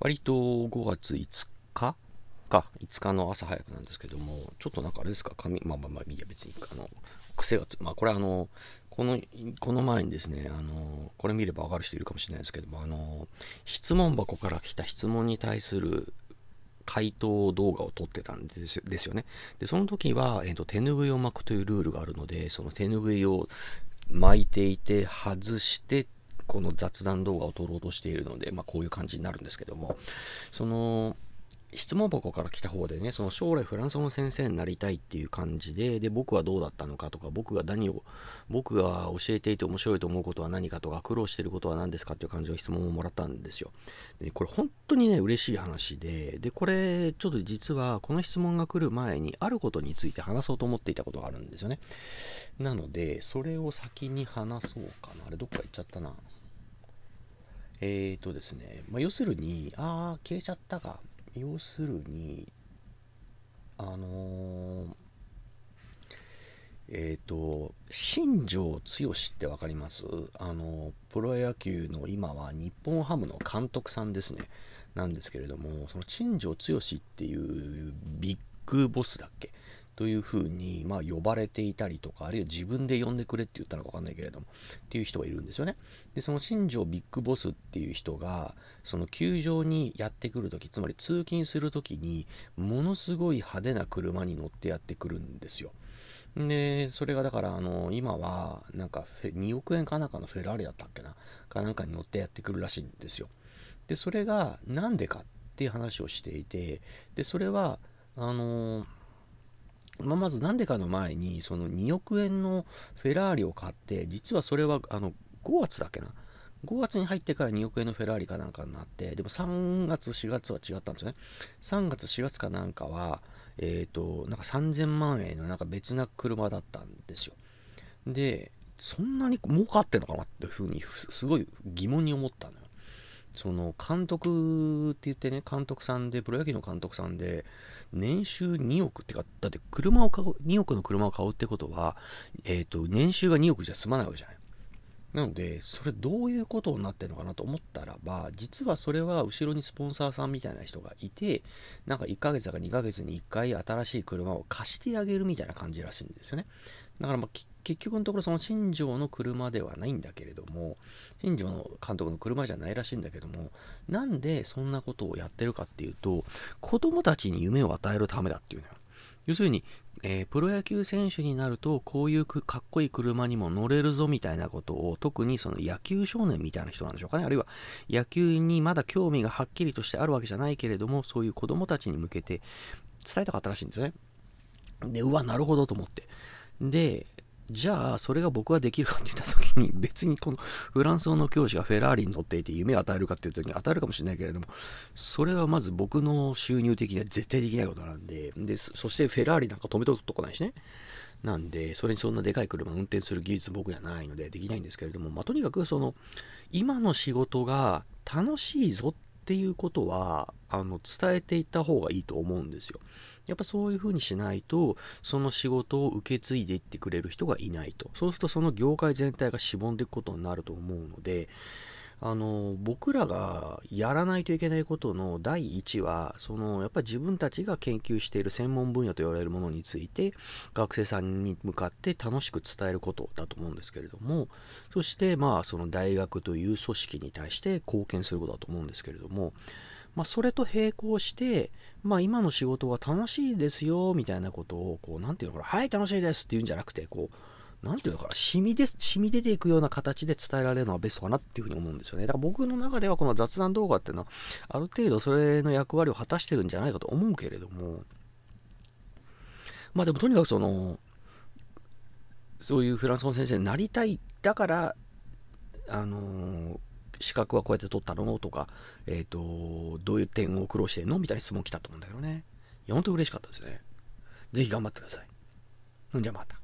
割と5月5日か、5日の朝早くなんですけども、ちょっとなんかあれですか、髪、まあまあまあ、いいや、別に、あの、癖がつ、まあこれあの、この、この前にですね、あの、これ見ればわかる人いるかもしれないですけども、あの、質問箱から来た質問に対する回答動画を撮ってたんですですよね。で、その時は、えー、と、手拭いを巻くというルールがあるので、その手拭いを巻いていて、外して、この雑談動画を撮ろうとしているので、まあ、こういう感じになるんですけども、その、質問箱から来た方でね、その将来フランス語の先生になりたいっていう感じで、で、僕はどうだったのかとか、僕が何を、僕が教えていて面白いと思うことは何かとか、苦労してることは何ですかっていう感じの質問をもらったんですよ。で、これ本当にね、嬉しい話で、で、これ、ちょっと実は、この質問が来る前に、あることについて話そうと思っていたことがあるんですよね。なので、それを先に話そうかな。あれ、どっか行っちゃったな。えー、とですね、まあ、要するに、ああ、消えちゃったか。要するに、あのー、えっ、ー、と、新庄剛志って分かりますあの、プロ野球の今は日本ハムの監督さんですね。なんですけれども、その新庄剛志っていうビッグボスだっけというふうに、まあ、呼ばれていたりとか、あるいは自分で呼んでくれって言ったのかわかんないけれども、っていう人がいるんですよね。で、その新庄ビッグボスっていう人が、その球場にやってくるとき、つまり通勤するときに、ものすごい派手な車に乗ってやってくるんですよ。で、それがだから、あの、今は、なんか、2億円かなんかのフェラーリだったっけな、かなんかに乗ってやってくるらしいんですよ。で、それが、なんでかっていう話をしていて、で、それは、あのーまあ、まず何でかの前に、その2億円のフェラーリを買って、実はそれは、あの、5月だっけな。5月に入ってから2億円のフェラーリかなんかになって、でも3月、4月は違ったんですよね。3月、4月かなんかは、えっ、ー、と、なんか3000万円のなんか別な車だったんですよ。で、そんなに儲かってんのかなっていうふうに、すごい疑問に思ったのよ。その監督って言ってね、監督さんで、プロ野球の監督さんで、年収2億ってか、だって車を買う、2億の車を買うってことは、えっ、ー、と、年収が2億じゃ済まないわけじゃない。なので、それどういうことになってるのかなと思ったらば、実はそれは後ろにスポンサーさんみたいな人がいて、なんか1ヶ月とか2ヶ月に1回新しい車を貸してあげるみたいな感じらしいんですよね。だからまあ結局のところその新庄の車ではないんだけれども新庄の監督の車じゃないらしいんだけどもなんでそんなことをやってるかっていうと子供たちに夢を与えるためだっていうのよ要するに、えー、プロ野球選手になるとこういうかっこいい車にも乗れるぞみたいなことを特にその野球少年みたいな人なんでしょうかねあるいは野球にまだ興味がはっきりとしてあるわけじゃないけれどもそういう子供たちに向けて伝えたかったらしいんですよねでうわなるほどと思ってでじゃあそれが僕はできるかって言った時に別にこのフランス語の教師がフェラーリに乗っていて夢を与えるかっていう時に与えるかもしれないけれどもそれはまず僕の収入的には絶対できないことなんででそしてフェラーリなんか止めとくとこないしねなんでそれにそんなでかい車を運転する技術僕じゃないのでできないんですけれども、まあ、とにかくその今の仕事が楽しいぞっていうことはあの伝えていった方がいいと思うんですよやっぱそういうふうにしないと、その仕事を受け継いでいってくれる人がいないと。そうするとその業界全体がしぼんでいくことになると思うので、あの、僕らがやらないといけないことの第一は、その、やっぱり自分たちが研究している専門分野と言われるものについて、学生さんに向かって楽しく伝えることだと思うんですけれども、そして、まあ、その大学という組織に対して貢献することだと思うんですけれども、まあ、それと並行して、まあ、今の仕事は楽しいですよ、みたいなことを、こう、何て言うのかな、はい、楽しいですって言うんじゃなくて、こう、何て言うのかな、染みです、染み出ていくような形で伝えられるのはベストかなっていうふうに思うんですよね。だから僕の中ではこの雑談動画っていうのは、ある程度それの役割を果たしてるんじゃないかと思うけれども、まあでもとにかくその、そういうフランスの先生になりたい、だから、あのー資格はこうやって取ったのとか、えっ、ー、と、どういう点を苦労してんのみたいな質問来たと思うんだけどね。いや、本当に嬉しかったですね。ぜひ頑張ってください。んじゃまた。